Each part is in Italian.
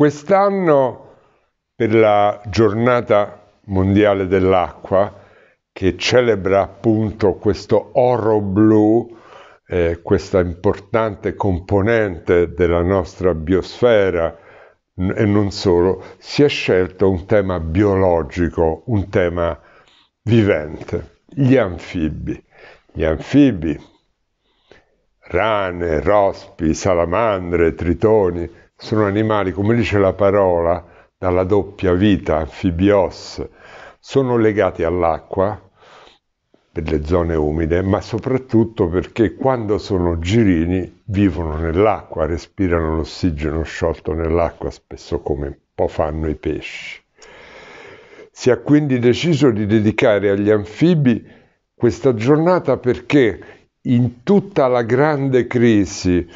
Quest'anno per la giornata mondiale dell'acqua che celebra appunto questo oro blu, eh, questa importante componente della nostra biosfera e non solo, si è scelto un tema biologico, un tema vivente, gli anfibi. Gli anfibi, rane, rospi, salamandre, tritoni, sono animali, come dice la parola, dalla doppia vita, anfibios, sono legati all'acqua per le zone umide, ma soprattutto perché quando sono girini vivono nell'acqua, respirano l'ossigeno sciolto nell'acqua, spesso come un po' fanno i pesci. Si è quindi deciso di dedicare agli anfibi questa giornata perché in tutta la grande crisi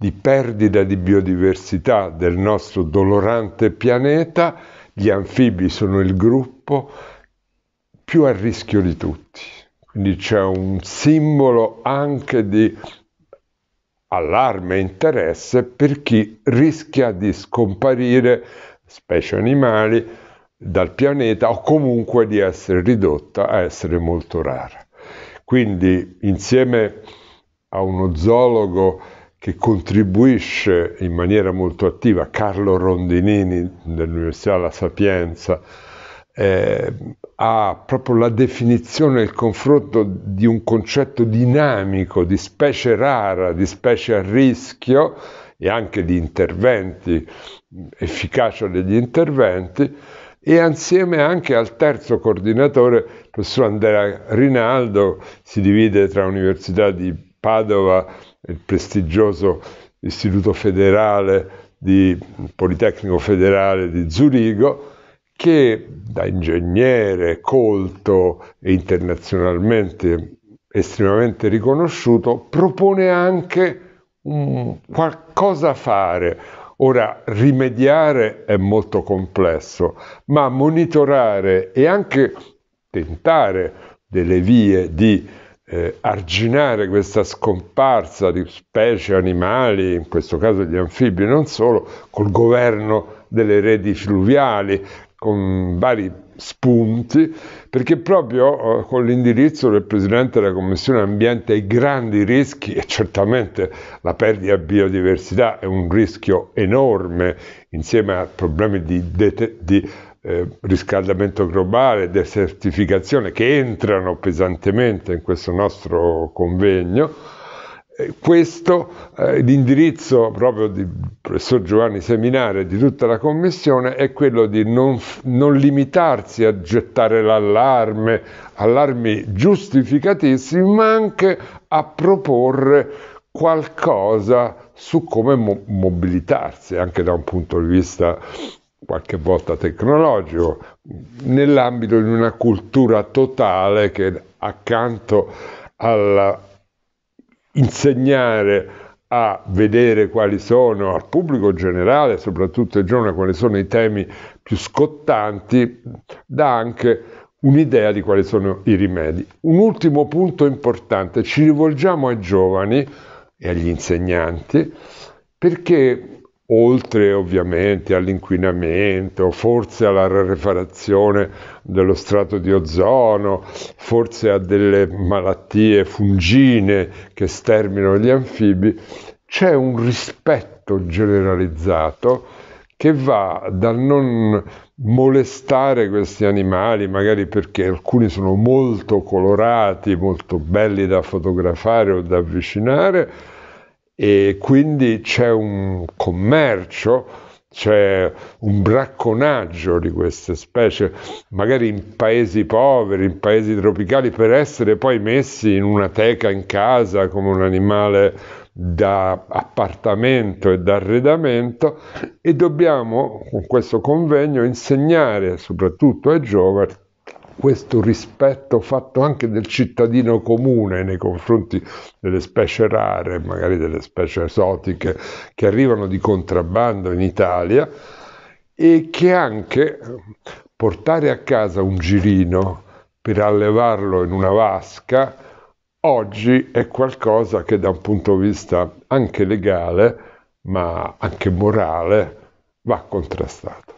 di perdita di biodiversità del nostro dolorante pianeta, gli anfibi sono il gruppo più a rischio di tutti. Quindi c'è un simbolo anche di allarme e interesse per chi rischia di scomparire, specie animali, dal pianeta o comunque di essere ridotta a essere molto rara. Quindi insieme a uno zoologo che contribuisce in maniera molto attiva, Carlo Rondinini dell'Università La Sapienza, eh, ha proprio la definizione, il confronto di un concetto dinamico, di specie rara, di specie a rischio e anche di interventi, efficacia degli interventi, e insieme anche al terzo coordinatore, il professor Andrea Rinaldo, si divide tra Università di Padova il prestigioso Istituto Federale di Politecnico Federale di Zurigo, che da ingegnere colto e internazionalmente estremamente riconosciuto, propone anche un qualcosa a fare. Ora, rimediare è molto complesso, ma monitorare e anche tentare delle vie di eh, arginare questa scomparsa di specie animali, in questo caso gli anfibi non solo, col governo delle reti fluviali, con vari spunti, perché proprio eh, con l'indirizzo del Presidente della Commissione Ambiente ai grandi rischi, e certamente la perdita di biodiversità è un rischio enorme, insieme a problemi di, di eh, riscaldamento globale, desertificazione, che entrano pesantemente in questo nostro convegno. Eh, questo, eh, l'indirizzo proprio del professor Giovanni Seminare e di tutta la Commissione è quello di non, non limitarsi a gettare l'allarme, allarmi giustificatissimi, ma anche a proporre qualcosa su come mo- mobilitarsi anche da un punto di vista qualche volta tecnologico, nell'ambito di una cultura totale che accanto all'insegnare a vedere quali sono al pubblico generale, soprattutto ai giovani, quali sono i temi più scottanti, dà anche un'idea di quali sono i rimedi. Un ultimo punto importante, ci rivolgiamo ai giovani e agli insegnanti perché oltre ovviamente all'inquinamento, forse alla rarefazione dello strato di ozono, forse a delle malattie fungine che sterminano gli anfibi, c'è un rispetto generalizzato che va dal non molestare questi animali, magari perché alcuni sono molto colorati, molto belli da fotografare o da avvicinare, e quindi c'è un commercio, c'è un bracconaggio di queste specie, magari in paesi poveri, in paesi tropicali, per essere poi messi in una teca in casa come un animale da appartamento e da arredamento e dobbiamo con questo convegno insegnare soprattutto ai giovani questo rispetto fatto anche del cittadino comune nei confronti delle specie rare, magari delle specie esotiche che arrivano di contrabbando in Italia e che anche portare a casa un girino per allevarlo in una vasca oggi è qualcosa che da un punto di vista anche legale ma anche morale va contrastato.